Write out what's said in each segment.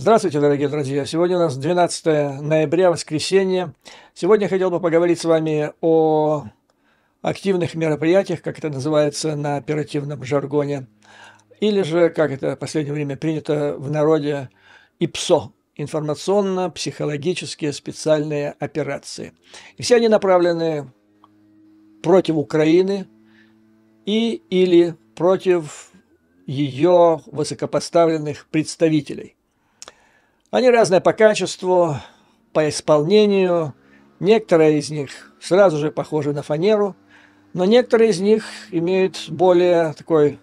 Здравствуйте, дорогие друзья! Сегодня у нас 12 ноября, воскресенье. Сегодня я хотел бы поговорить с вами о активных мероприятиях, как это называется на оперативном жаргоне, или же, как это в последнее время принято в народе, ИПСО – информационно-психологические специальные операции. И все они направлены против Украины и или против ее высокопоставленных представителей. Они разные по качеству, по исполнению. Некоторые из них сразу же похожи на фанеру, но некоторые из них имеют более такой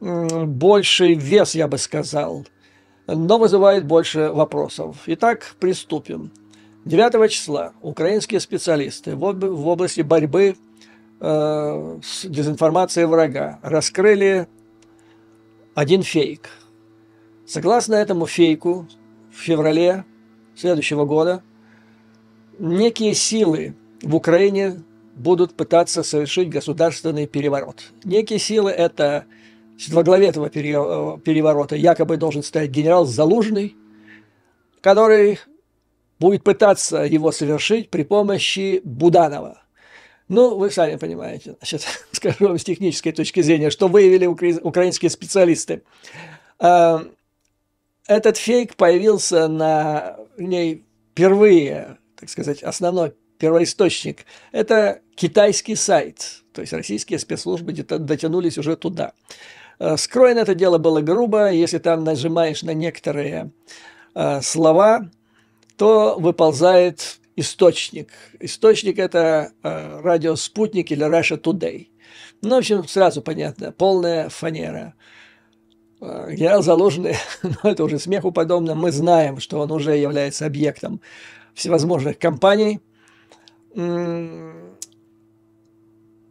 больший вес, я бы сказал, но вызывает больше вопросов. Итак, приступим. 9 числа украинские специалисты в, области борьбы э, с дезинформацией врага раскрыли один фейк. Согласно этому фейку, в феврале следующего года некие силы в Украине будут пытаться совершить государственный переворот. Некие силы – это во главе этого переворота якобы должен стоять генерал Залужный, который будет пытаться его совершить при помощи Буданова. Ну, вы сами понимаете, значит, скажу вам с технической точки зрения, что выявили украинские специалисты. Эм, этот фейк появился на ней впервые, так сказать, основной первоисточник. Это китайский сайт, то есть российские спецслужбы дотянулись уже туда. Э, скроено это дело было грубо, если там нажимаешь на некоторые э, слова, то выползает источник. Источник – это э, радио «Спутник» или «Russia Today». Ну, в общем, сразу понятно, полная фанера – генерал заложенный, но это уже смеху подобно, мы знаем, что он уже является объектом всевозможных компаний.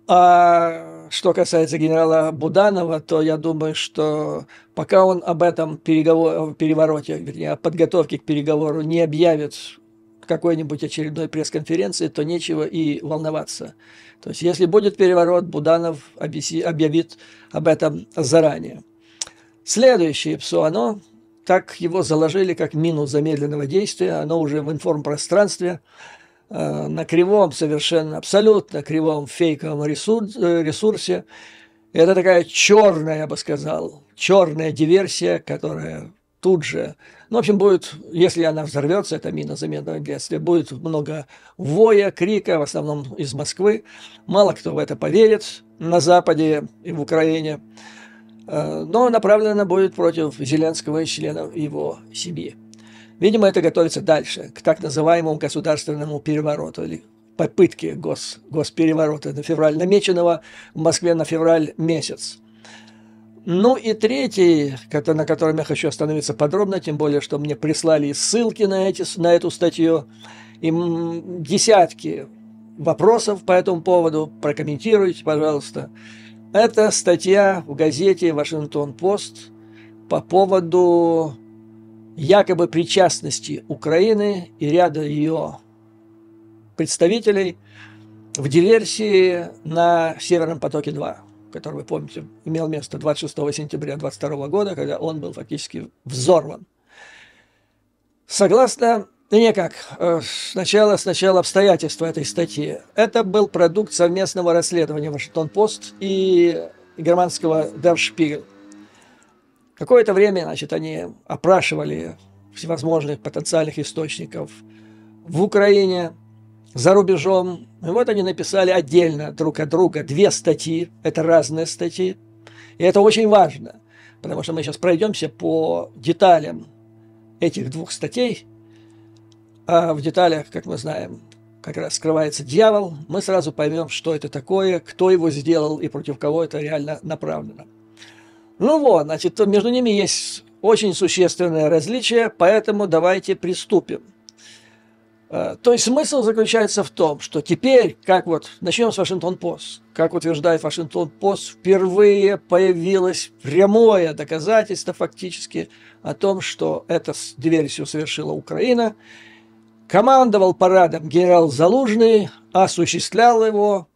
А что касается генерала Буданова, то я думаю, что пока он об этом переговор, перевороте, вернее, о подготовке к переговору не объявит какой-нибудь очередной пресс-конференции, то нечего и волноваться. То есть, если будет переворот, Буданов объявит об этом заранее. Следующее ПСО, оно, так его заложили как мину замедленного действия, оно уже в информпространстве, э, на кривом совершенно, абсолютно кривом фейковом ресурс, э, ресурсе. Это такая черная, я бы сказал, черная диверсия, которая тут же. Ну, в общем, будет, если она взорвется, это мина замедленного действия, будет много воя, крика, в основном из Москвы. Мало кто в это поверит на Западе и в Украине. Э, но направлена будет против Зеленского и членов его семьи. Видимо, это готовится дальше, к так называемому государственному перевороту или попытке гос, госпереворота на февраль, намеченного в Москве на февраль месяц. Ну и третий, на котором я хочу остановиться подробно, тем более, что мне прислали ссылки на, эти, на эту статью, и десятки вопросов по этому поводу, прокомментируйте, пожалуйста. Это статья в газете «Вашингтон-Пост» по поводу якобы причастности Украины и ряда ее представителей в диверсии на «Северном потоке-2», который, вы помните, имел место 26 сентября 2022 года, когда он был фактически взорван. Согласно да никак. Э, сначала, сначала обстоятельства этой статьи. Это был продукт совместного расследования Вашингтон-Пост и германского Der Spiegel. Какое-то время, значит, они опрашивали всевозможных потенциальных источников в Украине, за рубежом. И вот они написали отдельно друг от друга две статьи. Это разные статьи. И это очень важно, потому что мы сейчас пройдемся по деталям этих двух статей – а в деталях, как мы знаем, как раз скрывается дьявол, мы сразу поймем, что это такое, кто его сделал и против кого это реально направлено. Ну вот, значит, между ними есть очень существенное различие, поэтому давайте приступим. А, то есть смысл заключается в том, что теперь, как вот, начнем с Вашингтон-Пост. Как утверждает Вашингтон-Пост, впервые появилось прямое доказательство фактически о том, что это с диверсию совершила Украина – Командовал парадом генерал Залужный, осуществлял его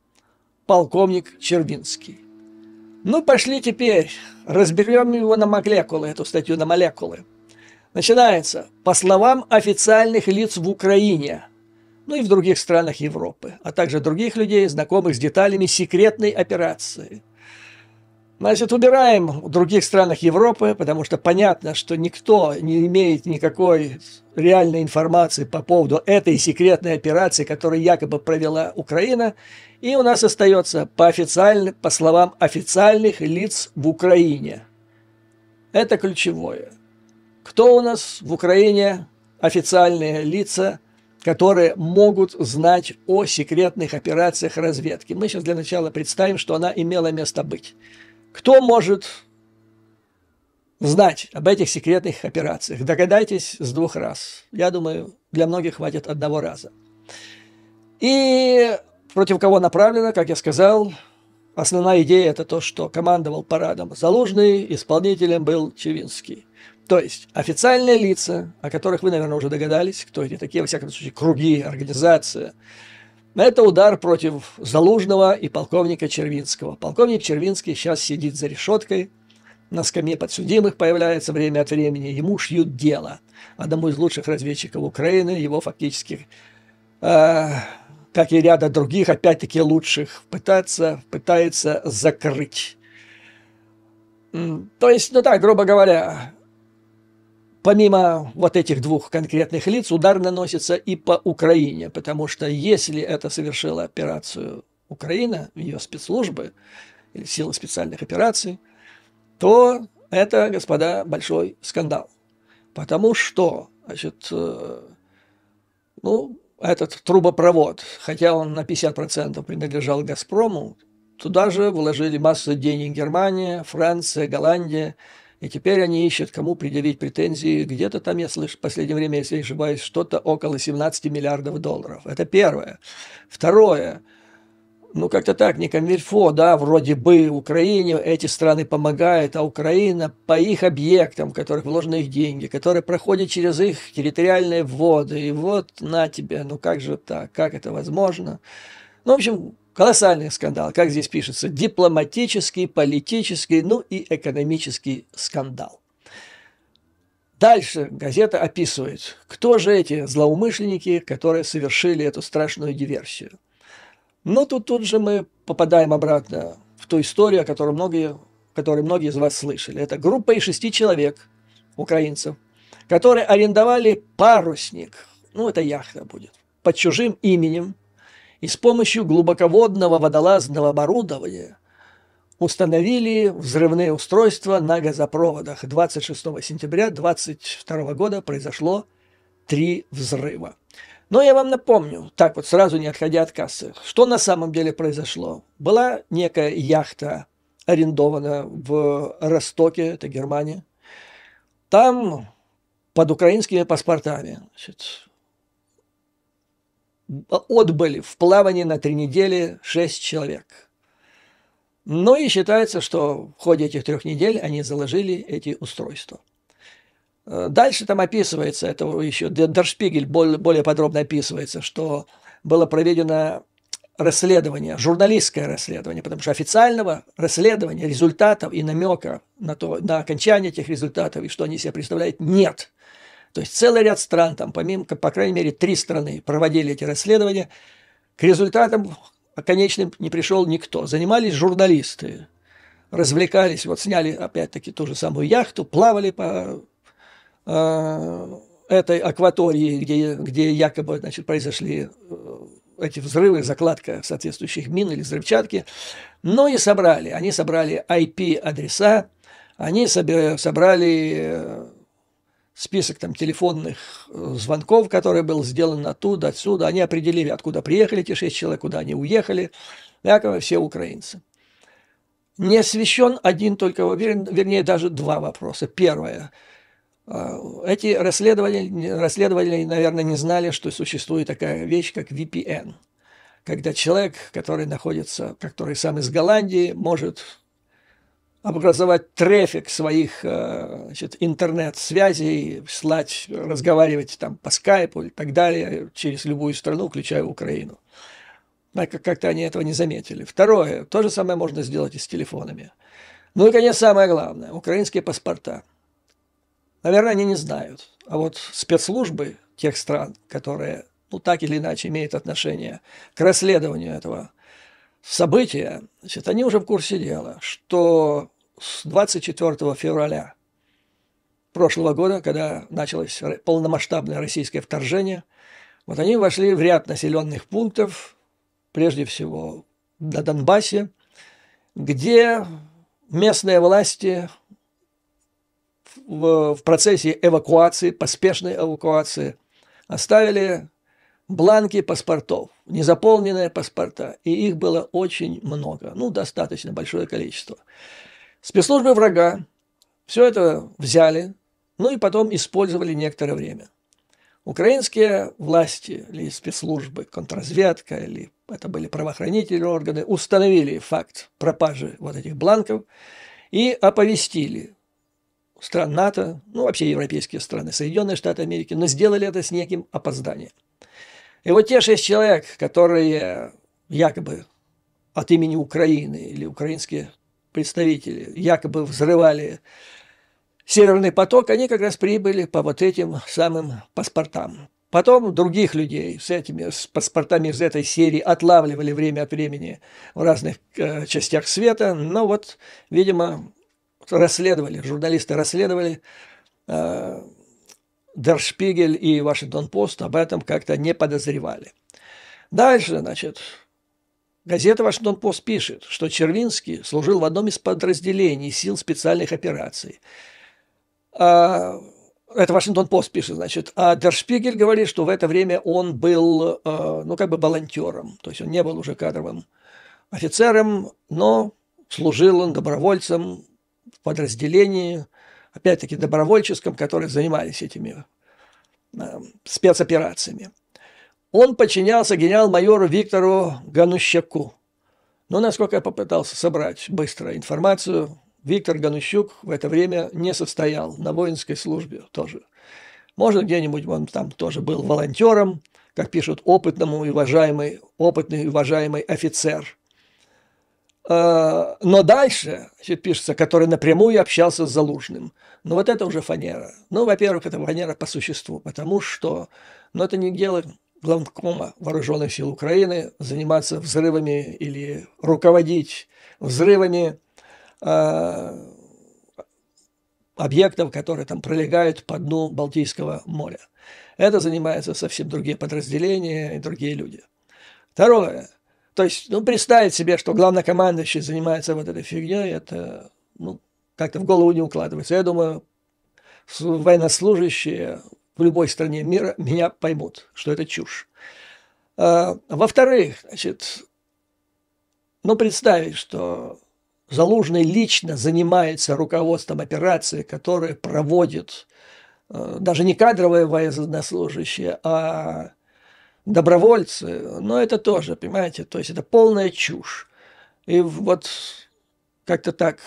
полковник Червинский. Ну, пошли теперь, разберем его на молекулы, эту статью на молекулы. Начинается, по словам официальных лиц в Украине, ну и в других странах Европы, а также других людей, знакомых с деталями секретной операции. Значит, убираем в других странах Европы, потому что понятно, что никто не имеет никакой реальной информации по поводу этой секретной операции, которую якобы провела Украина, и у нас остается по, официально, по словам официальных лиц в Украине. Это ключевое. Кто у нас в Украине официальные лица, которые могут знать о секретных операциях разведки? Мы сейчас для начала представим, что она имела место быть. Кто может знать об этих секретных операциях. Догадайтесь с двух раз. Я думаю, для многих хватит одного раза. И против кого направлено, как я сказал, основная идея – это то, что командовал парадом Залужный, исполнителем был Чевинский. То есть официальные лица, о которых вы, наверное, уже догадались, кто эти такие, во всяком случае, круги, организация, это удар против Залужного и полковника Червинского. Полковник Червинский сейчас сидит за решеткой – на скамье подсудимых появляется время от времени, ему шьют дело. Одному из лучших разведчиков Украины, его фактически, э, а, как и ряда других, опять-таки лучших, пытается, пытается закрыть. То есть, ну так, грубо говоря, помимо вот этих двух конкретных лиц, удар наносится и по Украине, потому что если это совершила операцию Украина, ее спецслужбы, или силы специальных операций – то это, господа, большой скандал. Потому что, значит, э, ну, этот трубопровод, хотя он на 50% принадлежал «Газпрому», туда же вложили массу денег Германия, Франция, Голландия, и теперь они ищут, кому предъявить претензии. Где-то там, я слышу, в последнее время, если не ошибаюсь, что-то около 17 миллиардов долларов. Это первое. Второе – ну, как-то так, не комильфо, да, вроде бы Украине эти страны помогают, а Украина по их объектам, в которых вложены их деньги, которые проходят через их территориальные воды, и вот на тебе, ну как же так, как это возможно? Ну, в общем, колоссальный скандал, как здесь пишется, дипломатический, политический, ну и экономический скандал. Дальше газета описывает, кто же эти злоумышленники, которые совершили эту страшную диверсию – но тут, тут же мы попадаем обратно в ту историю, которую многие, которую многие из вас слышали. Это группа из шести человек, украинцев, которые арендовали парусник, ну это яхта будет, под чужим именем, и с помощью глубоководного водолазного оборудования установили взрывные устройства на газопроводах. 26 сентября 2022 года произошло три взрыва. Но я вам напомню, так вот сразу не отходя от кассы, что на самом деле произошло. Была некая яхта арендована в Ростоке, это Германия. Там под украинскими паспортами значит, отбыли в плавании на три недели шесть человек. Ну и считается, что в ходе этих трех недель они заложили эти устройства – Э, дальше там описывается, это еще Даршпигель более, более подробно описывается, что было проведено расследование, журналистское расследование, потому что официального расследования, результатов и намека на, то, на окончание этих результатов и что они себе представляют, нет. То есть целый ряд стран, там, помимо, по крайней мере, три страны проводили эти расследования, к результатам конечным не пришел никто. Занимались журналисты, развлекались, вот сняли опять-таки ту же самую яхту, плавали по Э, этой акватории, где, где якобы значит, произошли э, эти взрывы, закладка соответствующих мин или взрывчатки, но и собрали. Они собрали IP-адреса, они собрали э, список там телефонных звонков, который был сделан оттуда, отсюда. Они определили, откуда приехали эти шесть человек, куда они уехали. Якобы все украинцы. Не освещен один только, вернее, даже два вопроса. Первое – а, эти расследователи, расследователи, наверное, не знали, что существует такая вещь, как VPN, когда человек, который находится, который сам из Голландии, может образовать трафик своих э, значит, интернет-связей, слать, разговаривать там по скайпу и так далее через любую страну, включая Украину. как-то они этого не заметили. Второе, то же самое можно сделать и с телефонами. Ну и, конечно, самое главное, украинские паспорта – Наверное, они не знают. А вот спецслужбы тех стран, которые ну, так или иначе имеют отношение к расследованию этого события, значит, они уже в курсе дела, что с 24 февраля прошлого года, когда началось полномасштабное российское вторжение, вот они вошли в ряд населенных пунктов, прежде всего на Донбассе, где местные власти в, в процессе эвакуации, поспешной эвакуации, оставили бланки паспортов, незаполненные паспорта, и их было очень много, ну, достаточно большое количество. Спецслужбы врага все это взяли, ну и потом использовали некоторое время. Украинские власти или спецслужбы, контрразведка или это были правоохранительные органы, установили факт пропажи вот этих бланков и оповестили стран НАТО, ну вообще европейские страны, Соединенные Штаты Америки, но сделали это с неким опозданием. И вот те шесть человек, которые э, якобы от имени Украины или украинские представители якобы взрывали Северный поток, они как раз прибыли по вот этим самым паспортам. Потом других людей с этими с паспортами из этой серии отлавливали время от времени в разных э, частях света, но вот, видимо, расследовали, журналисты расследовали, Дершпигель э, и Вашингтон-Пост об этом как-то не подозревали. Дальше, значит, газета «Вашингтон-Пост» пишет, что Червинский служил в одном из подразделений сил специальных операций. А, это «Вашингтон-Пост» пишет, значит. А Дершпигель говорит, что в это время он был, э, ну, как бы волонтером, то есть он не был уже кадровым офицером, но служил он добровольцем подразделении, опять-таки добровольческом, которые занимались этими э, спецоперациями. Он подчинялся генерал-майору Виктору Ганущаку. Но, насколько я попытался собрать быстро информацию, Виктор Ганущук в это время не состоял на воинской службе тоже. Может, где-нибудь он там тоже был волонтером, как пишут, опытному и уважаемый, опытный и уважаемый офицер – Э, но дальше пишется, который напрямую общался с Залужным. Ну, вот это уже фанера. Ну, во-первых, это фанера по существу, потому что ну, это не дело главкома вооруженных сил Украины заниматься взрывами или руководить взрывами э, объектов, которые там пролегают по дну Балтийского моря. Это занимаются совсем другие подразделения и другие люди. Второе – то есть, ну, представить себе, что главнокомандующий занимается вот этой фигней, это, ну, как-то в голову не укладывается. Я думаю, военнослужащие в любой стране мира меня поймут, что это чушь. А, во-вторых, значит, ну, представить, что Залужный лично занимается руководством операции, которая проводит а, даже не кадровые военнослужащие, а добровольцы, но это тоже, понимаете, то есть это полная чушь. И вот как-то так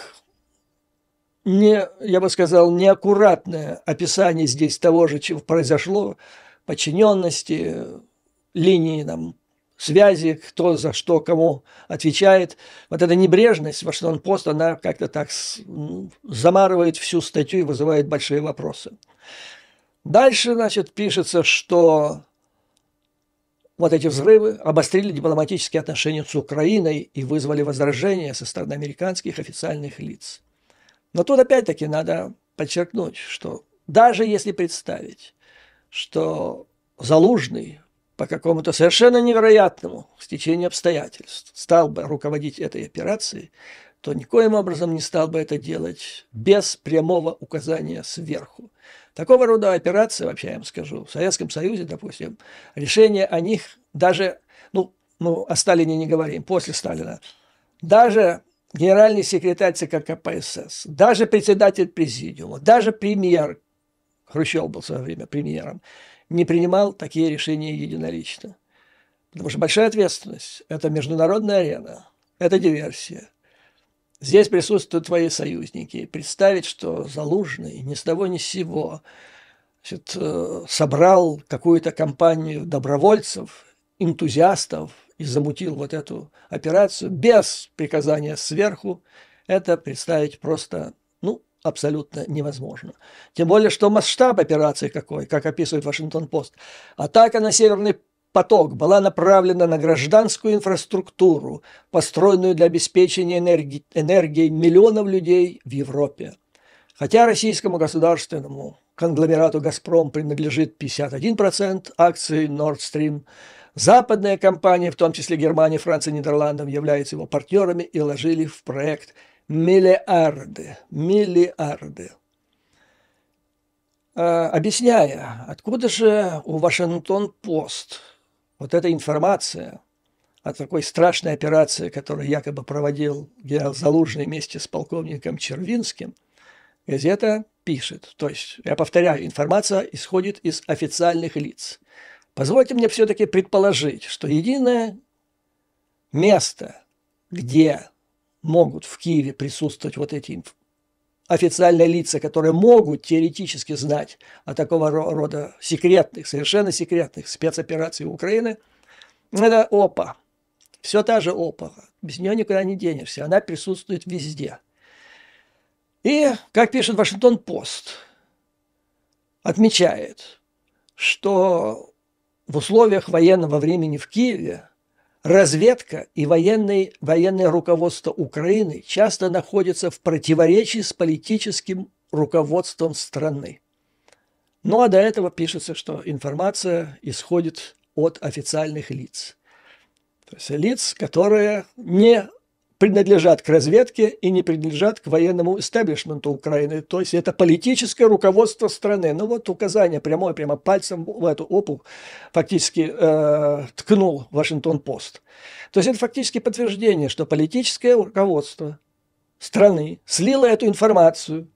не, я бы сказал, неаккуратное описание здесь того же, чем произошло, подчиненности, линии там, связи, кто за что кому отвечает. Вот эта небрежность во Вашингтон-Пост, она как-то так ну, замарывает всю статью и вызывает большие вопросы. Дальше, значит, пишется, что вот эти взрывы обострили дипломатические отношения с Украиной и вызвали возражения со стороны американских официальных лиц. Но тут опять-таки надо подчеркнуть, что даже если представить, что Залужный по какому-то совершенно невероятному стечению обстоятельств стал бы руководить этой операцией, то никоим образом не стал бы это делать без прямого указания сверху. Такого рода операции, вообще я вам скажу, в Советском Союзе, допустим, решение о них даже, ну, ну о Сталине не говорим, после Сталина, даже генеральный секретарь ЦК КПСС, даже председатель президиума, даже премьер, Хрущев был в свое время премьером, не принимал такие решения единолично. Потому что большая ответственность – это международная арена, это диверсия – Здесь присутствуют твои союзники. Представить, что Залужный ни с того ни с сего значит, э, собрал какую-то компанию добровольцев, энтузиастов и замутил вот эту операцию без приказания сверху, это представить просто ну, абсолютно невозможно. Тем более, что масштаб операции какой, как описывает Вашингтон-Пост. Атака на Северный поток была направлена на гражданскую инфраструктуру, построенную для обеспечения энергии, энергией миллионов людей в Европе. Хотя российскому государственному конгломерату «Газпром» принадлежит 51% акций Nord Stream, западные компании, в том числе Германия, Франция, Нидерландов, являются его партнерами и вложили в проект миллиарды, миллиарды а, объясняя, откуда же у Вашингтон-Пост вот эта информация о такой страшной операции, которую якобы проводил генерал Залужный вместе с полковником Червинским, газета пишет. То есть, я повторяю, информация исходит из официальных лиц. Позвольте мне все-таки предположить, что единое место, где могут в Киеве присутствовать вот эти официальные лица, которые могут теоретически знать о такого рода секретных, совершенно секретных спецопераций Украины, это ОПА. Все та же ОПА. Без нее никуда не денешься. Она присутствует везде. И, как пишет Вашингтон Пост, отмечает, что в условиях военного времени в Киеве Разведка и военное военное руководство Украины часто находятся в противоречии с политическим руководством страны. Ну а до этого пишется, что информация исходит от официальных лиц. То есть лиц, которые не принадлежат к разведке и не принадлежат к военному истеблишменту Украины. То есть это политическое руководство страны. Ну вот указание прямое, прямо пальцем в эту опу фактически э, ткнул Вашингтон-Пост. То есть это фактически подтверждение, что политическое руководство страны слило эту информацию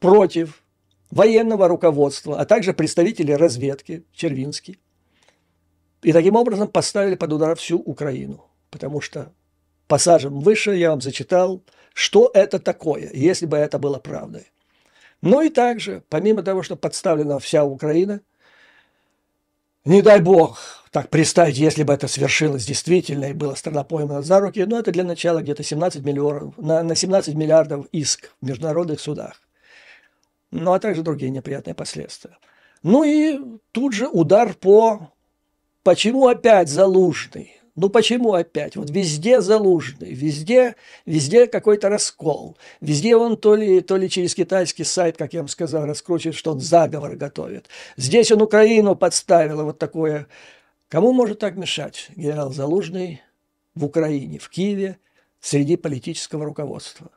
против военного руководства, а также представители разведки Червинский. И таким образом поставили под удар всю Украину, потому что пассажем выше я вам зачитал, что это такое, если бы это было правдой. Ну и также, помимо того, что подставлена вся Украина, не дай бог так представить, если бы это свершилось действительно и была страна поймана за руки, но это для начала где-то 17 миллионов, на, на 17 миллиардов иск в международных судах. Ну, а также другие неприятные последствия. Ну и тут же удар по... Почему опять Залужный? Ну почему опять? Вот везде залужный, везде, везде какой-то раскол. Везде он то ли, то ли через китайский сайт, как я вам сказал, раскручивает, что он заговор готовит. Здесь он Украину подставил, вот такое. Кому может так мешать генерал Залужный в Украине, в Киеве, среди политического руководства?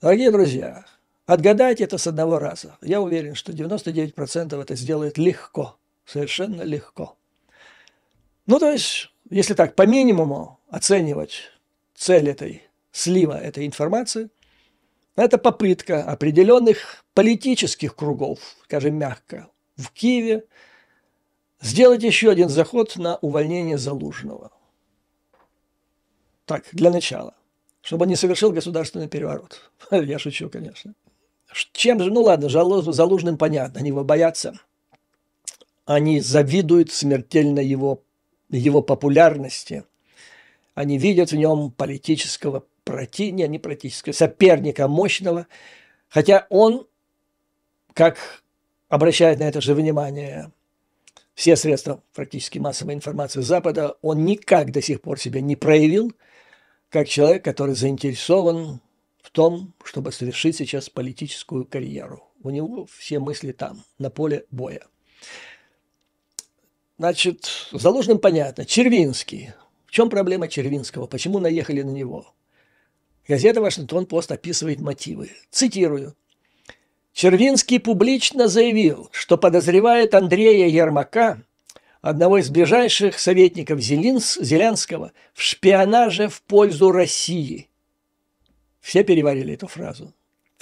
Дорогие друзья, отгадайте это с одного раза. Я уверен, что 99% это сделает легко, совершенно легко. Ну, то есть если так, по минимуму оценивать цель этой слива этой информации, это попытка определенных политических кругов, скажем мягко, в Киеве сделать еще один заход на увольнение Залужного. Так, для начала. Чтобы он не совершил государственный переворот. Я шучу, конечно. Чем же, ну ладно, Залужным понятно, они его боятся. Они завидуют смертельно его его популярности. Они видят в нем политического противника, не политического, соперника мощного, хотя он, как обращает на это же внимание все средства практически массовой информации Запада, он никак до сих пор себя не проявил, как человек, который заинтересован в том, чтобы совершить сейчас политическую карьеру. У него все мысли там, на поле боя. Значит, заложенным понятно. Червинский. В чем проблема Червинского? Почему наехали на него? Газета «Вашингтон-Пост» описывает мотивы. Цитирую. Червинский публично заявил, что подозревает Андрея Ермака, одного из ближайших советников Зелинс, Зелянского, в шпионаже в пользу России. Все переварили эту фразу.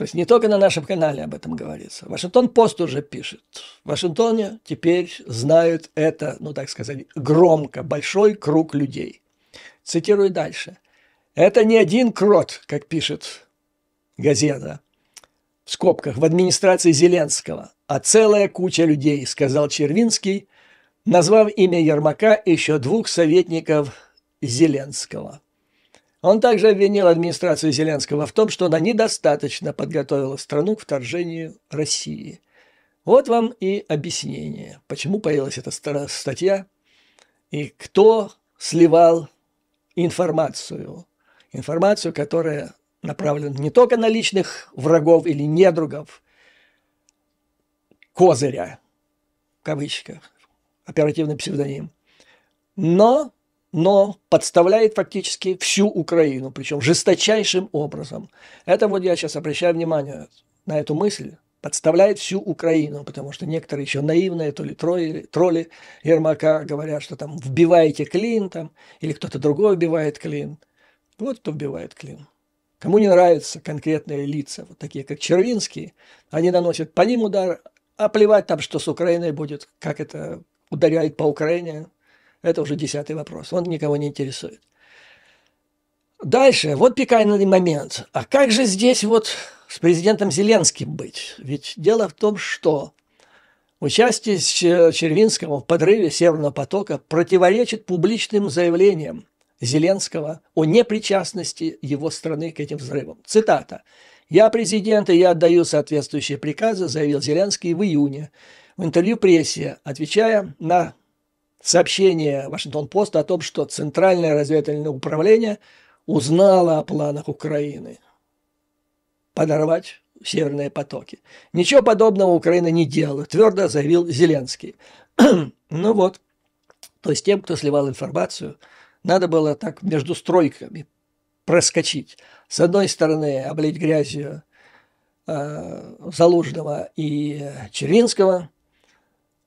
То есть не только на нашем канале об этом говорится. Вашингтон Пост уже пишет. В Вашингтоне теперь знают это, ну так сказать, громко, большой круг людей. Цитирую дальше. Это не один крот, как пишет газета в скобках, в администрации Зеленского, а целая куча людей, сказал Червинский, назвав имя Ермака еще двух советников Зеленского. Он также обвинил администрацию Зеленского в том, что она недостаточно подготовила страну к вторжению России. Вот вам и объяснение, почему появилась эта статья и кто сливал информацию. Информацию, которая направлена не только на личных врагов или недругов, козыря, в кавычках, оперативный псевдоним, но но подставляет фактически всю Украину, причем жесточайшим образом. Это вот я сейчас обращаю внимание на эту мысль, подставляет всю Украину, потому что некоторые еще наивные, то ли тролли, тролли Ермака говорят, что там вбиваете клин, там, или кто-то другой вбивает клин. Вот кто вбивает клин. Кому не нравятся конкретные лица, вот такие как Червинский, они наносят по ним удар, а плевать там, что с Украиной будет, как это ударяет по Украине – это уже десятый вопрос. Он никого не интересует. Дальше, вот пикантный момент. А как же здесь вот с президентом Зеленским быть? Ведь дело в том, что участие Червинского в подрыве Северного потока противоречит публичным заявлениям Зеленского о непричастности его страны к этим взрывам. Цитата. «Я президент, и я отдаю соответствующие приказы», заявил Зеленский в июне в интервью прессе, отвечая на сообщение Вашингтон-Пост о том, что Центральное разведывательное управление узнало о планах Украины подорвать северные потоки. Ничего подобного Украина не делала, твердо заявил Зеленский. ну вот, то есть тем, кто сливал информацию, надо было так между стройками проскочить. С одной стороны, облить грязью э, Залужного и Червинского,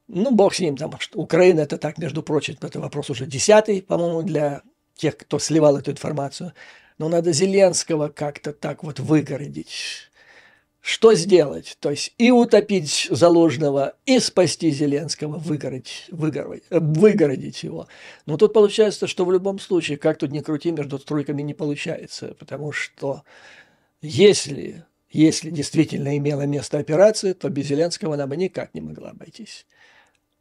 ну, бог с ним, там, Украина, это так, между прочим, это вопрос уже десятый, по-моему, для тех, кто сливал эту информацию. Но надо Зеленского как-то так вот выгородить. Что сделать? То есть и утопить заложного, и спасти Зеленского, выгородить, выгородить, э, выгородить его. Но тут получается, что в любом случае, как тут ни крути, между стройками не получается, потому что если, если действительно имела место операция, то без Зеленского она бы никак не могла обойтись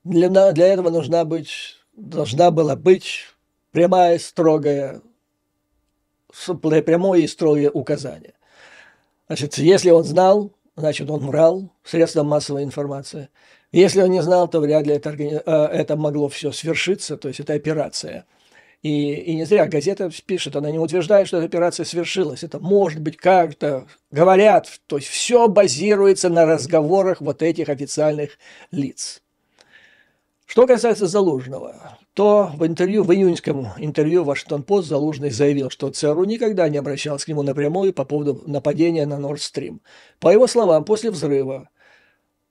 для, для этого нужна, быть, должна была быть прямая, строгая, прямое и строгое указание. Значит, если он знал, значит, он врал средством массовой информации. Если он не знал, то вряд ли это, э, это могло все свершиться, то есть это операция. И, и не зря газета пишет, она не утверждает, что эта операция свершилась. Это может быть как-то говорят, то есть все базируется на разговорах вот этих официальных лиц. Что касается Залужного, то в интервью, в июньском интервью Вашингтон-Пост Залужный заявил, что ЦРУ никогда не обращался к нему напрямую по поводу нападения на Нордстрим. По его словам, после взрыва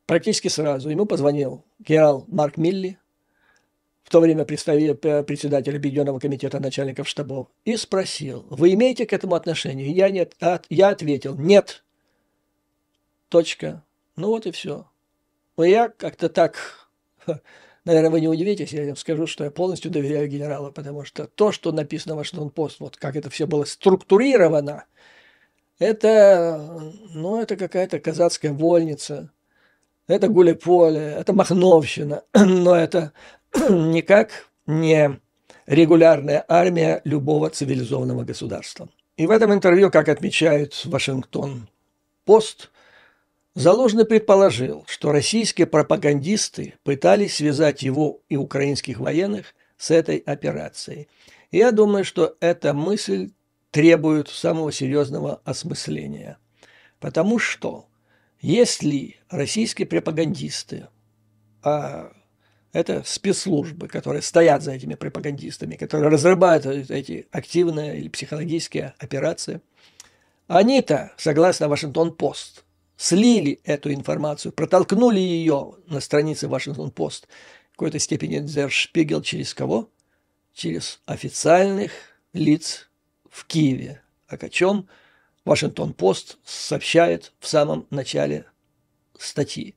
практически сразу ему позвонил генерал Марк Милли, в то время председатель Объединенного комитета начальников штабов, и спросил, вы имеете к этому отношение? Я, нет, от, а, я ответил, нет. Точка. Ну вот и все. Но я как-то так Наверное, вы не удивитесь, я вам скажу, что я полностью доверяю генералу, потому что то, что написано в Вашингтон-Пост, вот как это все было структурировано, это, ну, это какая-то казацкая вольница, это гуляполе, это махновщина, но это никак не регулярная армия любого цивилизованного государства. И в этом интервью, как отмечают Вашингтон Пост, Заложный предположил, что российские пропагандисты пытались связать его и украинских военных с этой операцией. я думаю, что эта мысль требует самого серьезного осмысления. Потому что если российские пропагандисты, а это спецслужбы, которые стоят за этими пропагандистами, которые разрабатывают эти активные или психологические операции, они-то, согласно Вашингтон-Пост, слили эту информацию, протолкнули ее на странице Вашингтон-Пост. В какой-то степени Дершпигел через кого? Через официальных лиц в Киеве, о чем Вашингтон-Пост сообщает в самом начале статьи.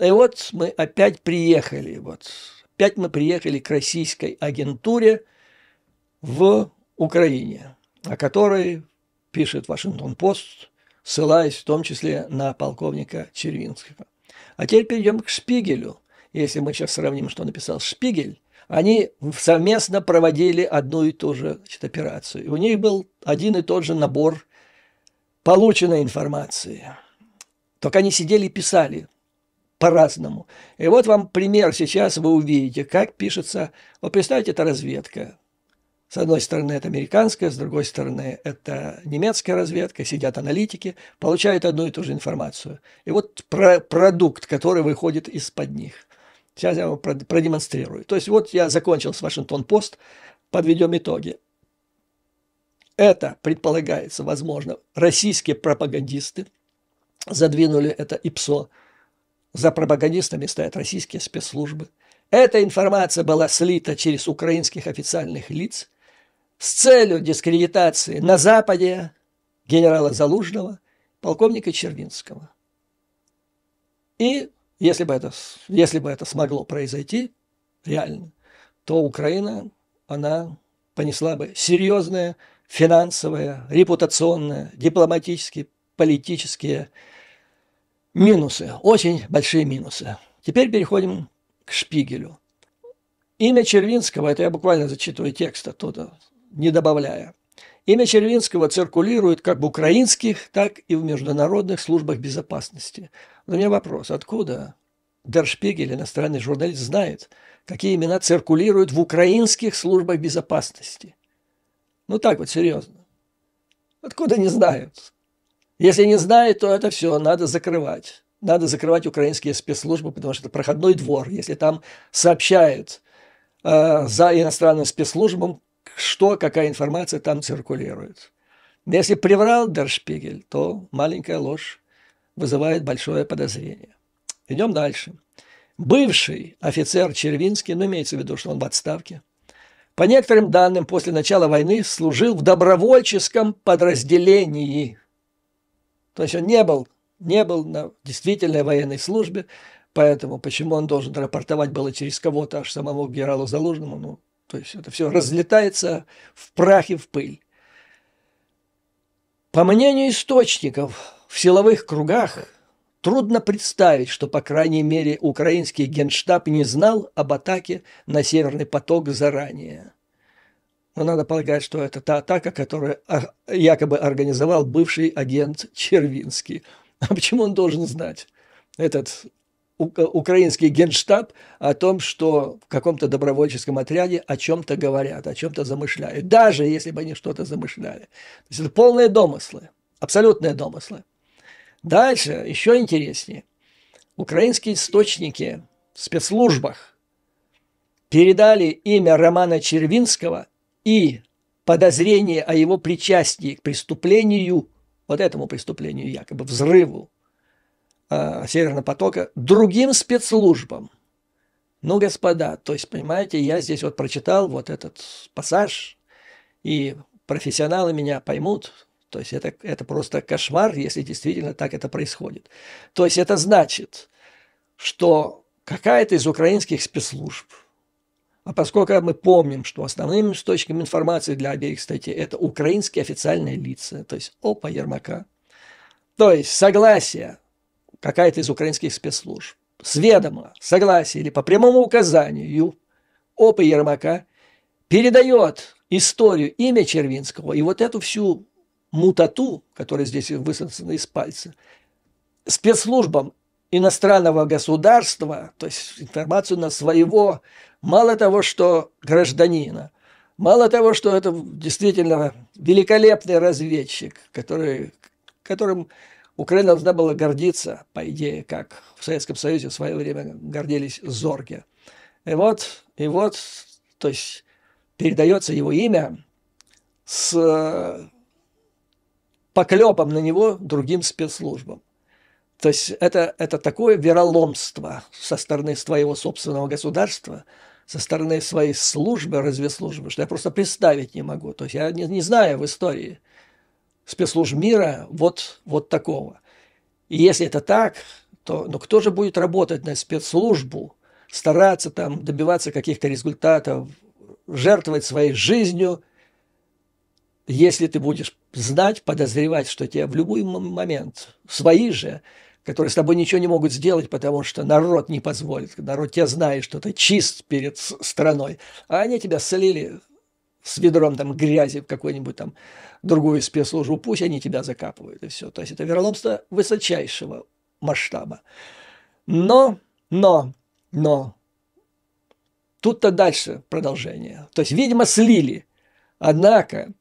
И вот мы опять приехали, вот, опять мы приехали к российской агентуре в Украине, о которой пишет Вашингтон-Пост ссылаясь в том числе на полковника Червинского. А теперь перейдем к Шпигелю. Если мы сейчас сравним, что написал Шпигель, они совместно проводили одну и ту же значит, операцию. И у них был один и тот же набор полученной информации. Только они сидели и писали по-разному. И вот вам пример сейчас вы увидите, как пишется, вот представьте, это разведка, с одной стороны, это американская, с другой стороны, это немецкая разведка, сидят аналитики, получают одну и ту же информацию. И вот про продукт, который выходит из-под них. Сейчас я вам продемонстрирую. То есть вот я закончил с Вашингтон-Пост, подведем итоги. Это, предполагается, возможно, российские пропагандисты задвинули это ИПСО. За пропагандистами стоят российские спецслужбы. Эта информация была слита через украинских официальных лиц – с целью дискредитации на Западе генерала Залужного, полковника Червинского. И если бы это, если бы это смогло произойти, реально, то Украина, она понесла бы серьезные финансовые, репутационные, дипломатические, политические минусы, очень большие минусы. Теперь переходим к Шпигелю. Имя Червинского, это я буквально зачитываю текст оттуда, не добавляя. Имя Червинского циркулирует как в украинских, так и в международных службах безопасности. Но у меня вопрос, откуда Дершпигель, иностранный журналист, знает, какие имена циркулируют в украинских службах безопасности? Ну так вот, серьезно. Откуда не знают? Если не знает, то это все надо закрывать. Надо закрывать украинские спецслужбы, потому что это проходной двор. Если там сообщают э, за иностранным спецслужбам что, какая информация там циркулирует. Если приврал Дершпигель, то маленькая ложь вызывает большое подозрение. Идем дальше. Бывший офицер Червинский, ну имеется в виду, что он в отставке, по некоторым данным, после начала войны служил в добровольческом подразделении. То есть он не был, не был на действительной военной службе, поэтому почему он должен рапортовать было через кого-то, аж самому генералу Залужному, ну, то есть это все разлетается в прах и в пыль. По мнению источников, в силовых кругах трудно представить, что, по крайней мере, украинский генштаб не знал об атаке на Северный поток заранее. Но надо полагать, что это та атака, которую а, якобы организовал бывший агент Червинский. А почему он должен знать? Этот украинский генштаб о том, что в каком-то добровольческом отряде о чем-то говорят, о чем-то замышляют, даже если бы они что-то замышляли. То есть это полные домыслы, абсолютные домыслы. Дальше, еще интереснее. Украинские источники в спецслужбах передали имя Романа Червинского и подозрение о его причастии к преступлению, вот этому преступлению якобы, взрыву Э, Северного потока другим спецслужбам. Ну, господа, то есть, понимаете, я здесь вот прочитал вот этот пассаж, и профессионалы меня поймут. То есть это, это просто кошмар, если действительно так это происходит. То есть это значит, что какая-то из украинских спецслужб, а поскольку мы помним, что основным источником информации для обеих статей это украинские официальные лица, то есть ОПА Ермака, то есть согласие какая-то из украинских спецслужб с ведома, согласия или по прямому указанию ОП Ермака передает историю, имя Червинского и вот эту всю мутату, которая здесь высосана из пальца, спецслужбам иностранного государства, то есть информацию на своего, мало того, что гражданина, мало того, что это действительно великолепный разведчик, который, которым Украина должна была гордиться, по идее, как в Советском Союзе в свое время гордились Зорге. И вот, и вот, то есть передается его имя с э, поклепом на него другим спецслужбам. То есть это, это такое вероломство со стороны своего собственного государства, со стороны своей службы, разведслужбы, что я просто представить не могу. То есть я не, не знаю в истории – спецслужб мира вот, вот такого. И если это так, то ну, кто же будет работать на спецслужбу, стараться там добиваться каких-то результатов, жертвовать своей жизнью, если ты будешь знать, подозревать, что тебя в любой момент свои же, которые с тобой ничего не могут сделать, потому что народ не позволит, народ тебя знает, что ты чист перед страной, а они тебя слили с ведром там грязи в какую-нибудь там другую спецслужбу, пусть они тебя закапывают и все. То есть это вероломство высочайшего масштаба. Но, но, но, тут-то дальше продолжение. То есть, видимо, слили. Однако,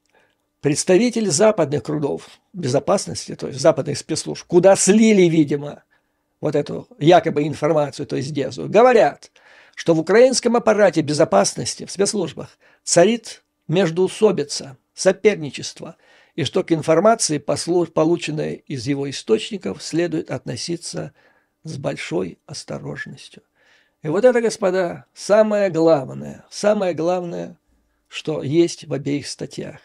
представитель западных крудов безопасности, то есть западных спецслужб, куда слили, видимо, вот эту якобы информацию, то есть Дезу, говорят, что в украинском аппарате безопасности, в спецслужбах, царит междуусобица соперничество, и что к информации, полученной из его источников, следует относиться с большой осторожностью. И вот это, господа, самое главное, самое главное, что есть в обеих статьях.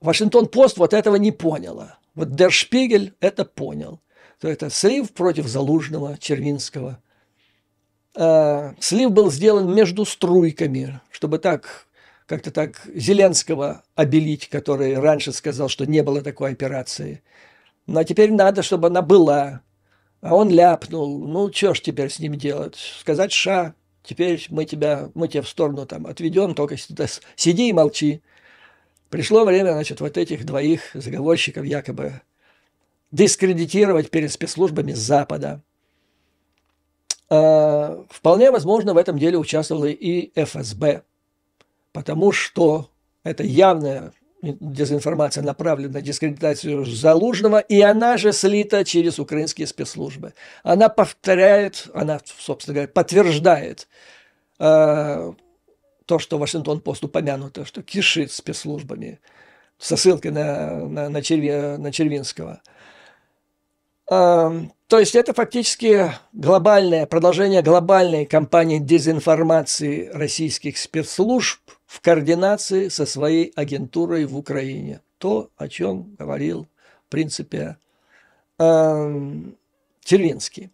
Вашингтон-Пост вот этого не поняла. Вот Дершпигель это понял. То это слив против Залужного, Червинского – Э, слив был сделан между струйками, чтобы так как-то так Зеленского обелить, который раньше сказал, что не было такой операции. но ну, а теперь надо, чтобы она была. А он ляпнул. Ну, что ж теперь с ним делать? Сказать «ша», теперь мы тебя, мы тебя в сторону там отведем, только сиди и молчи. Пришло время, значит, вот этих двоих заговорщиков якобы дискредитировать перед спецслужбами Запада. Э, вполне возможно, в этом деле участвовало и ФСБ, потому что это явная дезинформация направленная на дискредитацию Залужного, и она же слита через украинские спецслужбы. Она повторяет, она, собственно говоря, подтверждает э, то, что Вашингтон-Пост упомянуто, что кишит спецслужбами со ссылкой на, на, на, Черви, на Червинского. Э, то есть это фактически глобальное продолжение глобальной кампании дезинформации российских спецслужб в координации со своей агентурой в Украине. То, о чем говорил, в принципе, эм, Червинский.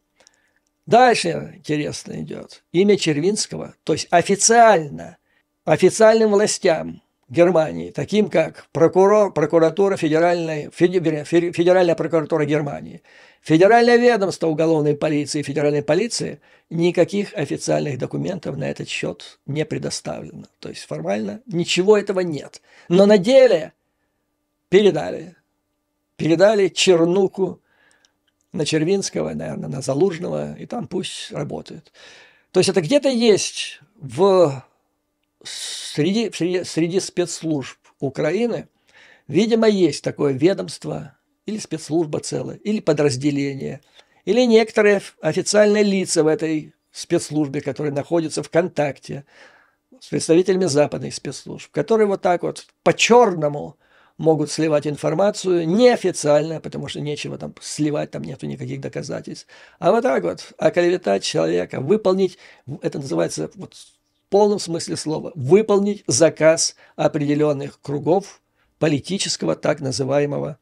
Дальше интересно идет. Имя Червинского, то есть официально, официальным властям Германии, таким как прокурор, прокуратура федеральной, федеральная прокуратура Германии – Федеральное ведомство уголовной полиции и федеральной полиции никаких официальных документов на этот счет не предоставлено. То есть формально ничего этого нет. Но на деле передали. Передали Чернуку на Червинского, наверное, на Залужного, и там пусть работают. То есть это где-то есть в среди, среди, среди спецслужб Украины, видимо, есть такое ведомство или спецслужба целая, или подразделение, или некоторые официальные лица в этой спецслужбе, которые находятся в контакте с представителями западных спецслужб, которые вот так вот по-черному могут сливать информацию неофициально, потому что нечего там сливать, там нету никаких доказательств. А вот так вот оклеветать человека, выполнить, это называется вот в полном смысле слова, выполнить заказ определенных кругов политического так называемого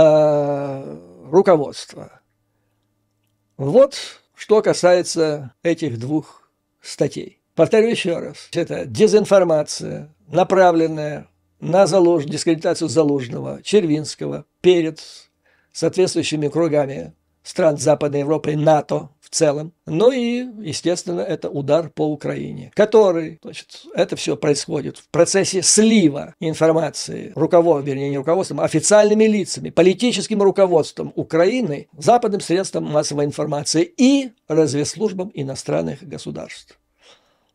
Э, руководства. Вот что касается этих двух статей. Повторю еще раз. Это дезинформация, направленная на залож... дискредитацию Залужного, Червинского перед соответствующими кругами стран Западной Европы, НАТО, в целом. Ну и, естественно, это удар по Украине, который, значит, это все происходит в процессе слива информации руководством, вернее, не руководством, а официальными лицами, политическим руководством Украины, западным средством массовой информации и разведслужбам иностранных государств.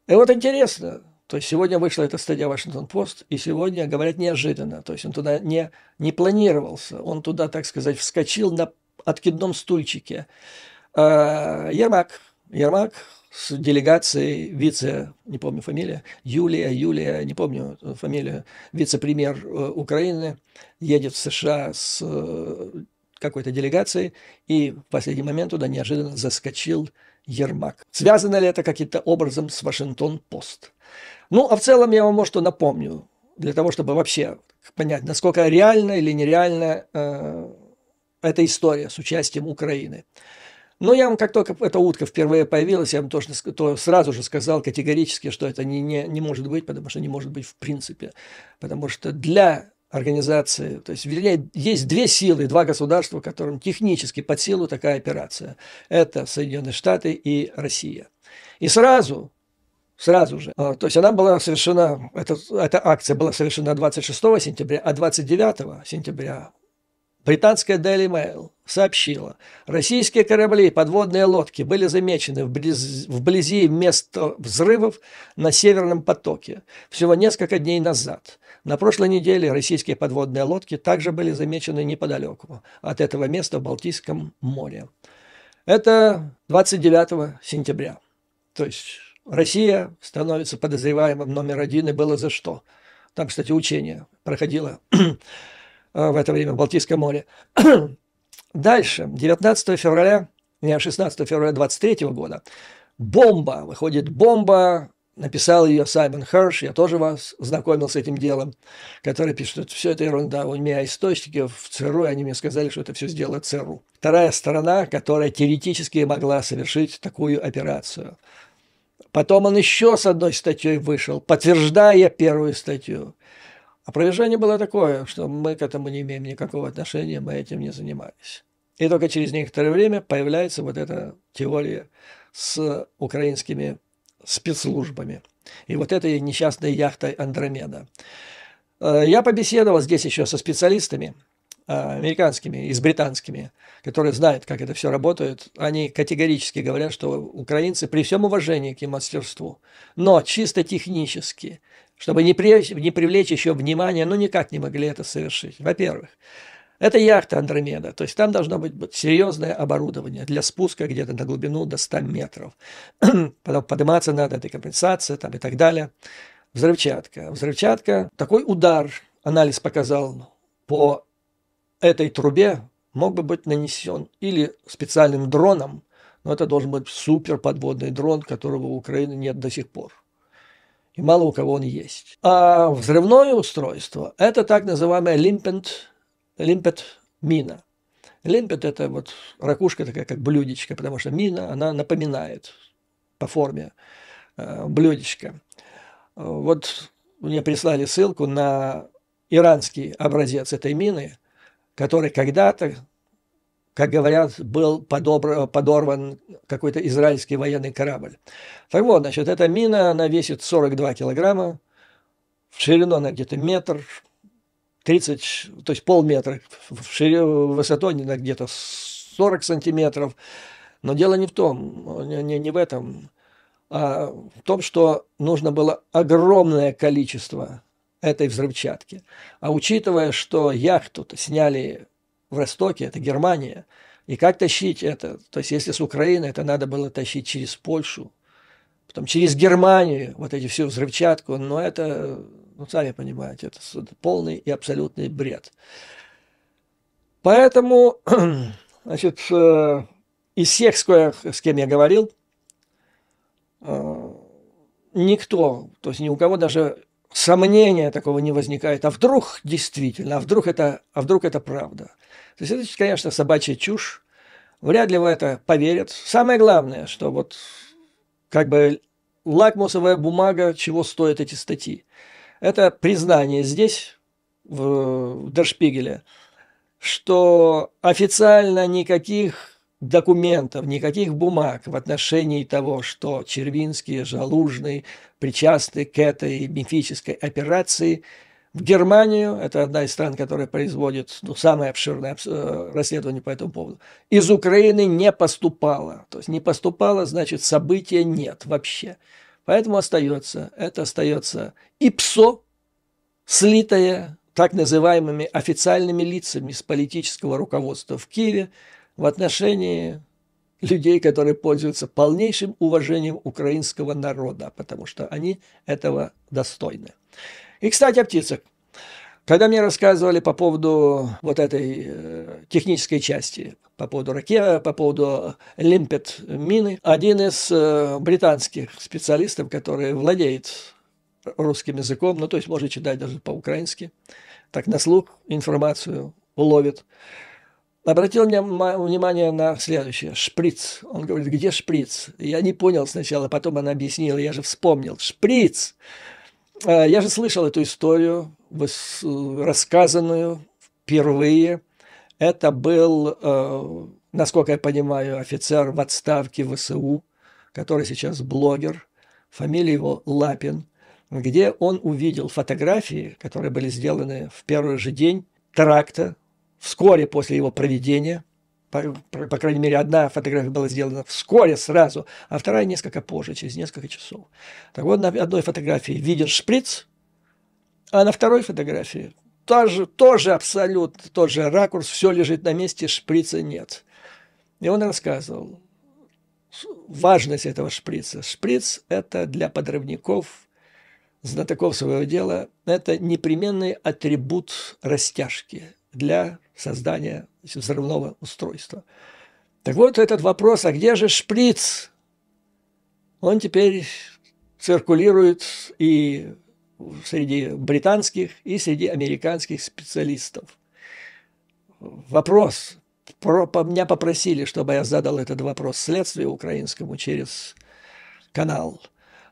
И вот интересно, то есть сегодня вышла эта статья Вашингтон Пост, и сегодня, говорят, неожиданно. То есть он туда не, не планировался, он туда, так сказать, вскочил на откидном стульчике. А, Ермак, Ермак с делегацией вице, не помню фамилия, Юлия, Юлия, не помню э, фамилию, вице-премьер э, Украины, едет в США с э, какой-то делегацией, и в последний момент туда неожиданно заскочил Ермак. Связано ли это каким-то образом с Вашингтон-Пост? Ну, а в целом я вам, может, напомню, для того, чтобы вообще понять, насколько реально или нереально э, эта история с участием Украины. Но ну, я вам, как только эта утка впервые появилась, я вам тоже, то сразу же сказал категорически, что это не, не, не может быть, потому что не может быть в принципе. Потому что для организации, то есть, вернее, есть две силы, два государства, которым технически под силу такая операция. Это Соединенные Штаты и Россия. И сразу сразу же. А, то есть она была совершена, эта, эта акция была совершена 26 сентября, а 29 сентября Британская Daily Mail сообщила, российские корабли и подводные лодки были замечены вблизи, вблизи места взрывов на Северном потоке всего несколько дней назад. На прошлой неделе российские подводные лодки также были замечены неподалеку от этого места в Балтийском море. Это 29 сентября. То есть Россия становится подозреваемым номер один, и было за что. Там, кстати, учение проходило Э, в это время в Балтийском море. Дальше, 19 февраля, не 16 февраля 23 года, бомба, выходит бомба, написал ее Саймон Херш, я тоже вас знакомил с этим делом, который пишет, что все это ерунда, у меня источники в ЦРУ, и они мне сказали, что это все сделала ЦРУ. Вторая сторона, которая теоретически могла совершить такую операцию. Потом он еще с одной статьей вышел, подтверждая первую статью. Опровержение а было такое, что мы к этому не имеем никакого отношения, мы этим не занимались. И только через некоторое время появляется вот эта теория с украинскими спецслужбами. И вот этой несчастной яхтой «Андромеда». Э, я побеседовал здесь еще со специалистами, э, американскими и с британскими, которые знают, как это все работает, они категорически говорят, что украинцы при всем уважении к их мастерству, но чисто технически чтобы не привлечь, не привлечь еще внимания, ну никак не могли это совершить. Во-первых, это яхта Андромеда, то есть там должно быть, быть серьезное оборудование для спуска где-то на глубину до 100 метров. Потом подниматься надо, декомпенсация там и так далее. Взрывчатка. Взрывчатка, такой удар, анализ показал, по этой трубе мог бы быть нанесен или специальным дроном, но это должен быть супер подводный дрон, которого у Украины нет до сих пор и мало у кого он есть. А взрывное устройство – это так называемая лимпет лимпет мина. Лимпет – это вот ракушка такая, как блюдечко, потому что мина, она напоминает по форме э, блюдечко. Вот мне прислали ссылку на иранский образец этой мины, который когда-то как говорят, был подобр, подорван какой-то израильский военный корабль. Так вот, значит, эта мина, она весит 42 килограмма, в ширину она где-то метр, 30, то есть полметра, в ширину, в высоту она где-то 40 сантиметров. Но дело не в том, не, не в этом, а в том, что нужно было огромное количество этой взрывчатки. А учитывая, что яхту сняли в Ростоке, это Германия. И как тащить это? То есть, если с Украины, это надо было тащить через Польшу, потом через Германию, вот эти всю взрывчатку. Но это, ну, сами понимаете, это полный и абсолютный бред. Поэтому, значит, э, из всех, с кем я говорил, э, никто, то есть ни у кого даже сомнения такого не возникает. А вдруг действительно, а вдруг это, а вдруг это правда? То есть это, конечно, собачья чушь. Вряд ли в это поверят. Самое главное, что вот как бы лакмусовая бумага, чего стоят эти статьи. Это признание здесь, в Дершпигеле, что официально никаких документов, никаких бумаг в отношении того, что Червинский, Жалужный причастны к этой мифической операции. В Германию, это одна из стран, которая производит ну, самое обширное э, расследование по этому поводу, из Украины не поступало. То есть не поступало, значит, события нет вообще. Поэтому остается, это остается ИПСО, слитое так называемыми официальными лицами с политического руководства в Киеве, в отношении людей, которые пользуются полнейшим уважением украинского народа, потому что они этого достойны. И, кстати, о птицах. Когда мне рассказывали по поводу вот этой э, технической части, по поводу ракеты, по поводу лимпет мины, один из э, британских специалистов, который владеет русским языком, ну то есть может читать даже по-украински, так на слух информацию уловит, обратил мне внимание на следующее. Шприц. Он говорит, где шприц? Я не понял сначала, потом она объяснила, я же вспомнил. Шприц! А, я же слышал эту историю, рассказанную впервые. Это был, э, насколько я понимаю, офицер в отставке ВСУ, который сейчас блогер. Фамилия его Лапин, где он увидел фотографии, которые были сделаны в первый же день тракта вскоре после его проведения, по, по крайней мере, одна фотография была сделана вскоре сразу, а вторая несколько позже, через несколько часов. Так вот, на одной фотографии виден шприц, а на второй фотографии тоже, тоже абсолютно тот же ракурс, все лежит на месте, шприца нет. И он рассказывал важность этого шприца. Шприц – это для подрывников, знатоков своего дела, это непременный атрибут растяжки для создания взрывного устройства. Так вот этот вопрос, а где же шприц? Он теперь циркулирует и среди британских, и среди американских специалистов. Вопрос. Про, по, меня попросили, чтобы я задал этот вопрос следствию украинскому через канал.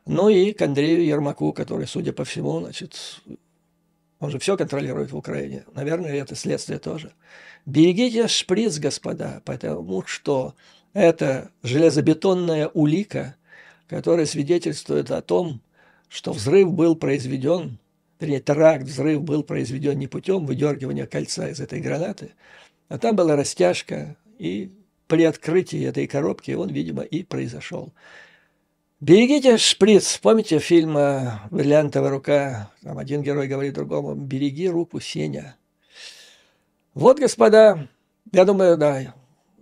Ну и к Андрею Ермаку, который, судя по всему, значит, он же все контролирует в Украине. Наверное, это следствие тоже. Берегите шприц, господа, потому что это железобетонная улика, которая свидетельствует о том, что взрыв был произведен, вернее, тракт взрыв был произведен не путем выдергивания кольца из этой гранаты, а там была растяжка, и при открытии этой коробки он, видимо, и произошел. Берегите шприц. Помните фильм э, «Бриллиантовая рука»? Там один герой говорит другому, береги руку, Сеня. Вот, господа, я думаю, да,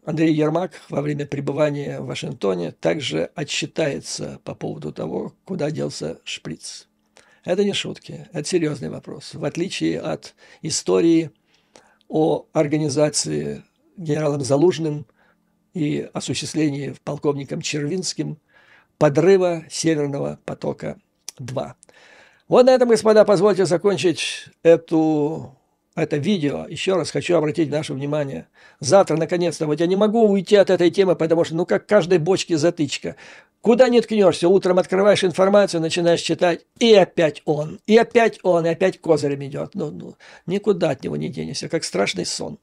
Андрей Ермак во время пребывания в Вашингтоне также отчитается по поводу того, куда делся шприц. Это не шутки, это серьезный вопрос. В отличие от истории о организации генералом Залужным и осуществлении полковником Червинским – подрыва Северного потока-2. Вот на этом, господа, позвольте закончить эту, это видео. Еще раз хочу обратить наше внимание. Завтра, наконец-то, вот я не могу уйти от этой темы, потому что, ну, как каждой бочке затычка. Куда не ткнешься, утром открываешь информацию, начинаешь читать, и опять он, и опять он, и опять козырем идет. Ну, ну, никуда от него не денешься, как страшный сон.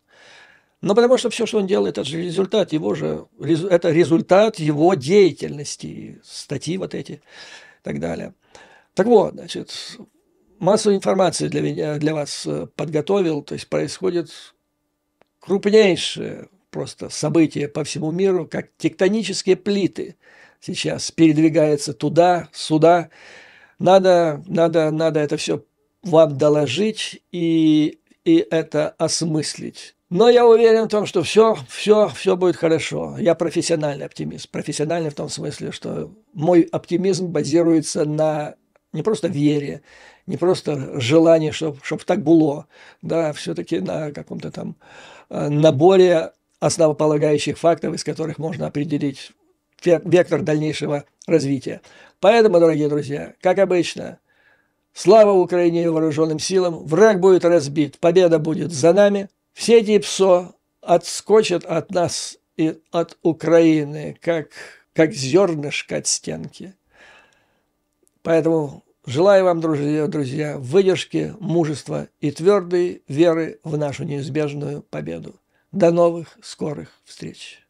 Но ну, потому что все, что он делает, это же результат его же, это результат его деятельности, статьи вот эти и так далее. Так вот, значит, массу информации для, меня, для вас э, подготовил, то есть происходит крупнейшее просто событие по всему миру, как тектонические плиты сейчас передвигаются туда, сюда. Надо, надо, надо это все вам доложить и, и это осмыслить. Но я уверен в том, что все, все, все будет хорошо. Я профессиональный оптимист. Профессиональный в том смысле, что мой оптимизм базируется на не просто вере, не просто желании, чтобы чтоб так было, да, все-таки на каком-то там э, наборе основополагающих фактов, из которых можно определить вектор дальнейшего развития. Поэтому, дорогие друзья, как обычно, слава Украине и вооруженным силам, враг будет разбит, победа будет за нами – все эти ПСО отскочат от нас и от Украины, как, как зернышко от стенки. Поэтому желаю вам, друзья, друзья, выдержки, мужества и твердой веры в нашу неизбежную победу. До новых скорых встреч!